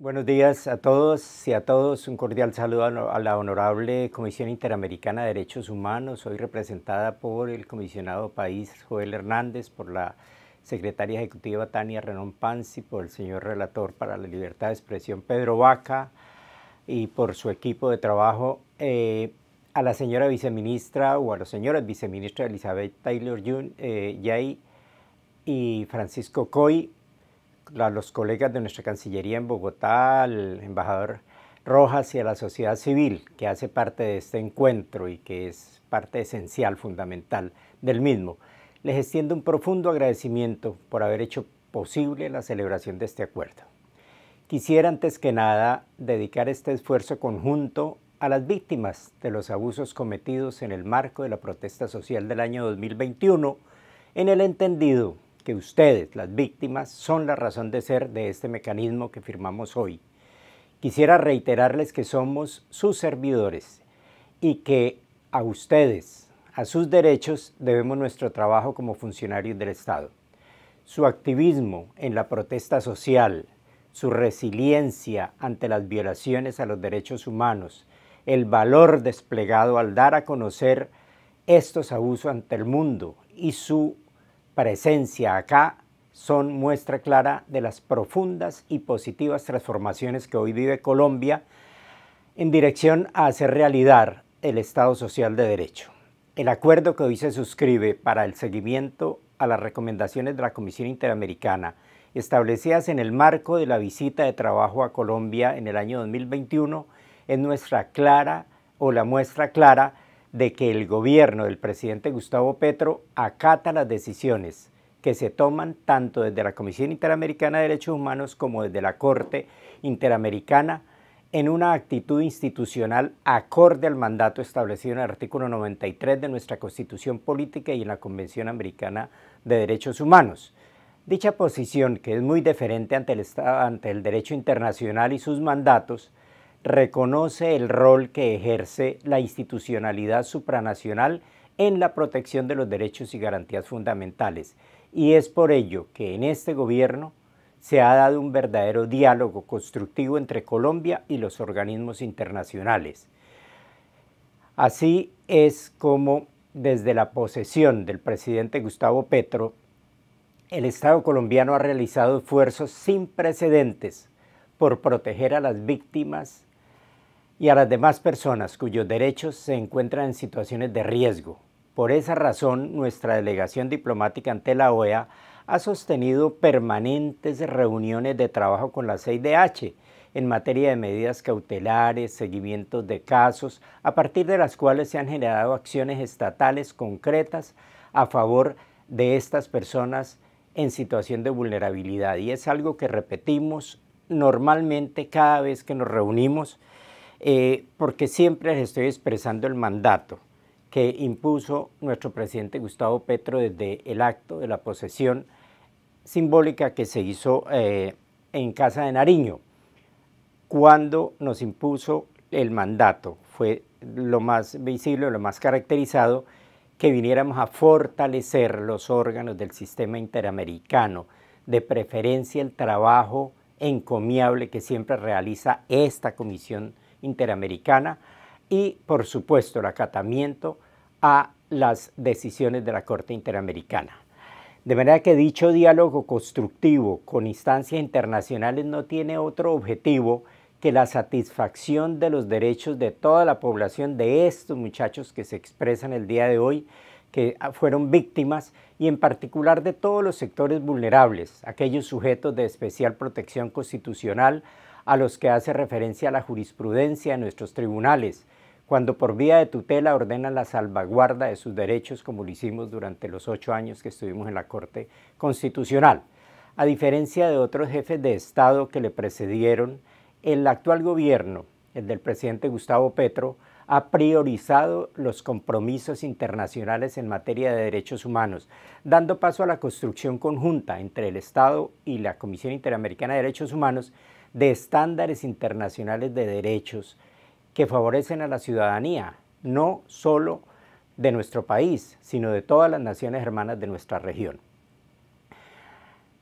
Buenos días a todos y a todos. Un cordial saludo a la Honorable Comisión Interamericana de Derechos Humanos, hoy representada por el comisionado país Joel Hernández, por la secretaria ejecutiva Tania Renón Pansi, por el señor relator para la libertad de expresión Pedro Vaca y por su equipo de trabajo. Eh, a la señora viceministra o a los señores viceministra Elizabeth Taylor June, eh, Yay y Francisco Coy a los colegas de nuestra Cancillería en Bogotá, al embajador Rojas y a la sociedad civil que hace parte de este encuentro y que es parte esencial, fundamental del mismo. Les extiendo un profundo agradecimiento por haber hecho posible la celebración de este acuerdo. Quisiera antes que nada dedicar este esfuerzo conjunto a las víctimas de los abusos cometidos en el marco de la protesta social del año 2021 en el entendido que ustedes, las víctimas, son la razón de ser de este mecanismo que firmamos hoy. Quisiera reiterarles que somos sus servidores y que a ustedes, a sus derechos, debemos nuestro trabajo como funcionarios del Estado. Su activismo en la protesta social, su resiliencia ante las violaciones a los derechos humanos, el valor desplegado al dar a conocer estos abusos ante el mundo y su presencia acá son muestra clara de las profundas y positivas transformaciones que hoy vive Colombia en dirección a hacer realidad el Estado Social de Derecho. El acuerdo que hoy se suscribe para el seguimiento a las recomendaciones de la Comisión Interamericana establecidas en el marco de la visita de trabajo a Colombia en el año 2021 es nuestra clara o la muestra clara de que el gobierno del presidente Gustavo Petro acata las decisiones que se toman tanto desde la Comisión Interamericana de Derechos Humanos como desde la Corte Interamericana en una actitud institucional acorde al mandato establecido en el artículo 93 de nuestra Constitución Política y en la Convención Americana de Derechos Humanos. Dicha posición, que es muy diferente ante el derecho internacional y sus mandatos, reconoce el rol que ejerce la institucionalidad supranacional en la protección de los derechos y garantías fundamentales. Y es por ello que en este gobierno se ha dado un verdadero diálogo constructivo entre Colombia y los organismos internacionales. Así es como desde la posesión del presidente Gustavo Petro, el Estado colombiano ha realizado esfuerzos sin precedentes por proteger a las víctimas y a las demás personas cuyos derechos se encuentran en situaciones de riesgo. Por esa razón, nuestra delegación diplomática ante la OEA ha sostenido permanentes reuniones de trabajo con la CIDH en materia de medidas cautelares, seguimientos de casos, a partir de las cuales se han generado acciones estatales concretas a favor de estas personas en situación de vulnerabilidad. Y es algo que repetimos normalmente cada vez que nos reunimos eh, porque siempre les estoy expresando el mandato que impuso nuestro presidente Gustavo Petro desde el acto de la posesión simbólica que se hizo eh, en Casa de Nariño, cuando nos impuso el mandato. Fue lo más visible, lo más caracterizado, que viniéramos a fortalecer los órganos del sistema interamericano, de preferencia el trabajo encomiable que siempre realiza esta comisión Interamericana y, por supuesto, el acatamiento a las decisiones de la Corte Interamericana. De manera que dicho diálogo constructivo con instancias internacionales no tiene otro objetivo que la satisfacción de los derechos de toda la población de estos muchachos que se expresan el día de hoy, que fueron víctimas, y en particular de todos los sectores vulnerables, aquellos sujetos de especial protección constitucional, a los que hace referencia la jurisprudencia de nuestros tribunales, cuando por vía de tutela ordena la salvaguarda de sus derechos, como lo hicimos durante los ocho años que estuvimos en la Corte Constitucional. A diferencia de otros jefes de Estado que le precedieron, el actual gobierno, el del presidente Gustavo Petro, ha priorizado los compromisos internacionales en materia de derechos humanos, dando paso a la construcción conjunta entre el Estado y la Comisión Interamericana de Derechos Humanos de estándares internacionales de derechos que favorecen a la ciudadanía, no solo de nuestro país, sino de todas las naciones hermanas de nuestra región.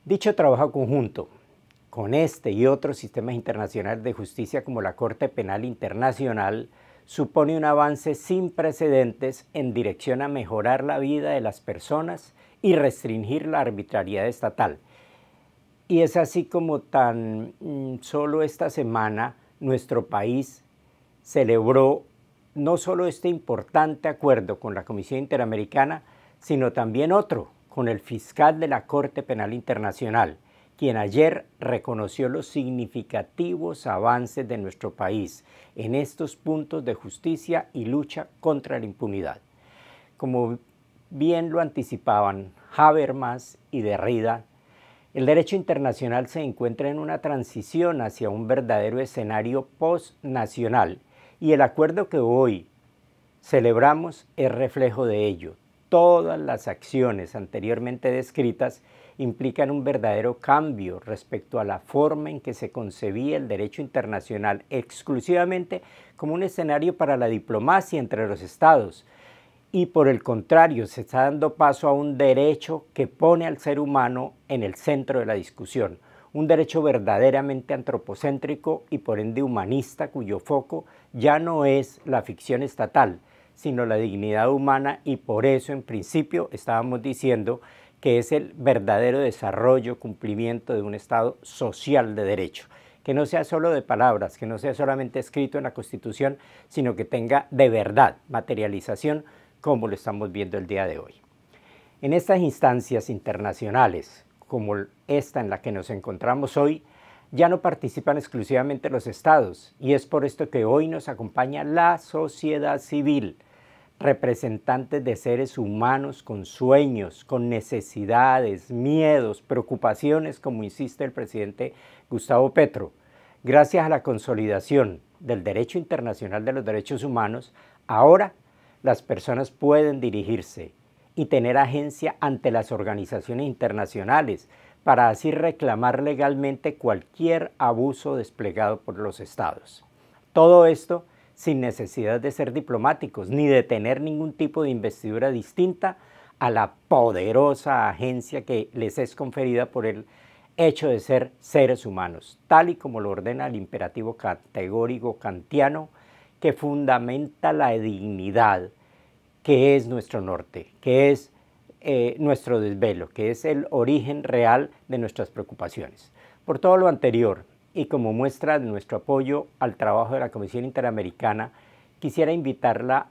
Dicho trabajo conjunto con este y otros sistemas internacionales de justicia como la Corte Penal Internacional supone un avance sin precedentes en dirección a mejorar la vida de las personas y restringir la arbitrariedad estatal. Y es así como tan mm, solo esta semana nuestro país celebró no solo este importante acuerdo con la Comisión Interamericana, sino también otro con el fiscal de la Corte Penal Internacional quien ayer reconoció los significativos avances de nuestro país en estos puntos de justicia y lucha contra la impunidad. Como bien lo anticipaban Habermas y Derrida, el derecho internacional se encuentra en una transición hacia un verdadero escenario postnacional y el acuerdo que hoy celebramos es reflejo de ello, todas las acciones anteriormente descritas implican un verdadero cambio respecto a la forma en que se concebía el derecho internacional exclusivamente como un escenario para la diplomacia entre los estados. Y por el contrario, se está dando paso a un derecho que pone al ser humano en el centro de la discusión, un derecho verdaderamente antropocéntrico y por ende humanista cuyo foco ya no es la ficción estatal, sino la dignidad humana y por eso en principio estábamos diciendo que es el verdadero desarrollo, cumplimiento de un Estado social de derecho, que no sea solo de palabras, que no sea solamente escrito en la Constitución, sino que tenga de verdad materialización como lo estamos viendo el día de hoy. En estas instancias internacionales, como esta en la que nos encontramos hoy, ya no participan exclusivamente los estados y es por esto que hoy nos acompaña la sociedad civil, representantes de seres humanos con sueños, con necesidades, miedos, preocupaciones, como insiste el presidente Gustavo Petro. Gracias a la consolidación del derecho internacional de los derechos humanos, ahora las personas pueden dirigirse y tener agencia ante las organizaciones internacionales para así reclamar legalmente cualquier abuso desplegado por los estados. Todo esto sin necesidad de ser diplomáticos ni de tener ningún tipo de investidura distinta a la poderosa agencia que les es conferida por el hecho de ser seres humanos, tal y como lo ordena el imperativo categórico kantiano que fundamenta la dignidad, que es nuestro norte, que es eh, nuestro desvelo, que es el origen real de nuestras preocupaciones. Por todo lo anterior, y como muestra de nuestro apoyo al trabajo de la Comisión Interamericana, quisiera invitarla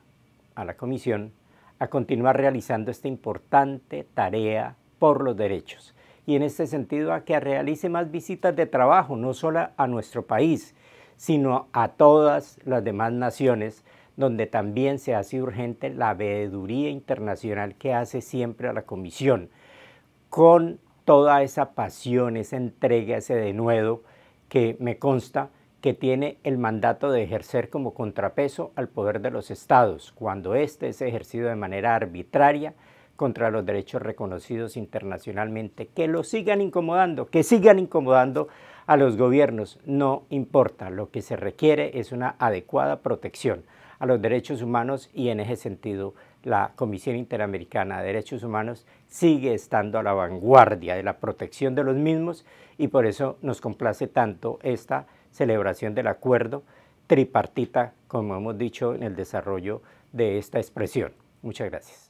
a la Comisión a continuar realizando esta importante tarea por los derechos. Y en este sentido a que realice más visitas de trabajo, no solo a nuestro país, sino a todas las demás naciones, donde también se hace urgente la veeduría internacional que hace siempre a la Comisión, con toda esa pasión, esa entrega, ese denuedo que me consta que tiene el mandato de ejercer como contrapeso al poder de los estados, cuando éste es ejercido de manera arbitraria contra los derechos reconocidos internacionalmente, que lo sigan incomodando, que sigan incomodando a los gobiernos, no importa, lo que se requiere es una adecuada protección a los derechos humanos y en ese sentido la Comisión Interamericana de Derechos Humanos sigue estando a la vanguardia de la protección de los mismos y por eso nos complace tanto esta celebración del acuerdo tripartita, como hemos dicho, en el desarrollo de esta expresión. Muchas gracias.